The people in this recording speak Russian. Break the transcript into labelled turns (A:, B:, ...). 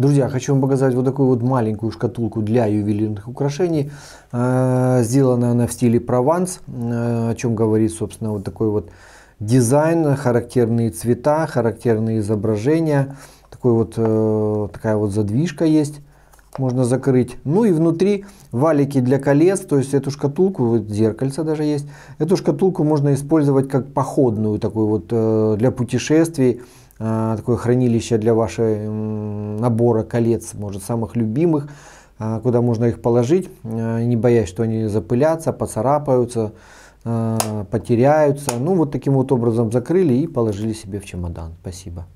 A: Друзья, хочу вам показать вот такую вот маленькую шкатулку для ювелирных украшений. Э, Сделана она в стиле Прованс, э, о чем говорит, собственно, вот такой вот дизайн, характерные цвета, характерные изображения. Такой вот, э, такая вот задвижка есть можно закрыть. Ну и внутри валики для колец, то есть эту шкатулку, вот зеркальце даже есть, эту шкатулку можно использовать как походную, такой вот для путешествий, такое хранилище для вашей набора колец, может, самых любимых, а, куда можно их положить, а, не боясь, что они запылятся, поцарапаются, а, потеряются. Ну, вот таким вот образом закрыли и положили себе в чемодан. Спасибо.